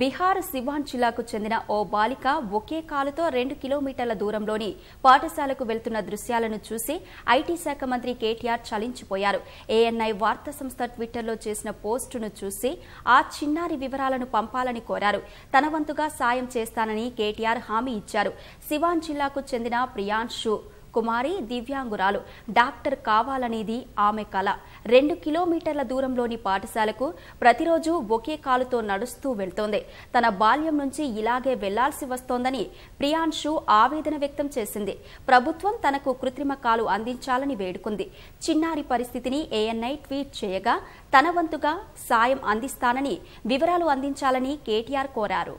బీహార్ సివాన్ జిల్లాకు చెందిన ఓ బాలిక ఒకే కాలుతో రెండు కిలోమీటర్ల దూరంలోని పాఠశాలకు వెళ్తున్న దృశ్యాలను చూసి ఐటీ శాఖ మంత్రి కేటీఆర్ చలించిపోయారు ఏఎన్ఐ వార్తా సంస్థ ట్విట్టర్లో చేసిన పోస్టును చూసి ఆ చిన్నారి వివరాలను పంపాలని కోరారు తన వంతుగా సాయం చేస్తానని కేటీఆర్ హామీ ఇచ్చారు సివాన్ జిల్లాకు చెందిన ప్రియాన్షు కుమారి దివ్యాంగురాలు డాక్టర్ కావాలనేది ఆమె కళ రెండు కిలోమీటర్ల దూరంలోని పాఠశాలకు ప్రతిరోజు ఒకే కాలుతో నడుస్తూ వెళ్తోంది తన బాల్యం నుంచి ఇలాగే వెళ్లాల్సి వస్తోందని ప్రియాన్షు ఆవేదన వ్యక్తం చేసింది ప్రభుత్వం తనకు కృత్రిమ కాలు అందించాలని వేడుకుంది చిన్నారి పరిస్థితిని ఏఎన్ఐ ట్వీట్ చేయగా తన వంతుగా సాయం అందిస్తానని వివరాలు అందించాలని కేటీఆర్ కోరారు